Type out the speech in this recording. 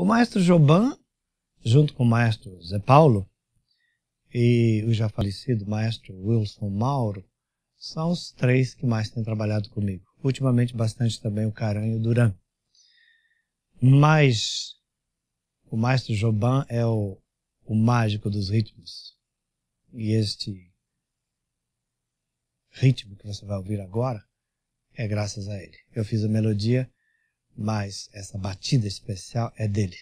O maestro Joban, junto com o maestro Zé Paulo e o já falecido maestro Wilson Mauro, são os três que mais têm trabalhado comigo. Ultimamente bastante também o Caranho e o Duran. Mas o maestro Joban é o, o mágico dos ritmos. E este ritmo que você vai ouvir agora é graças a ele. Eu fiz a melodia mas essa batida especial é dele.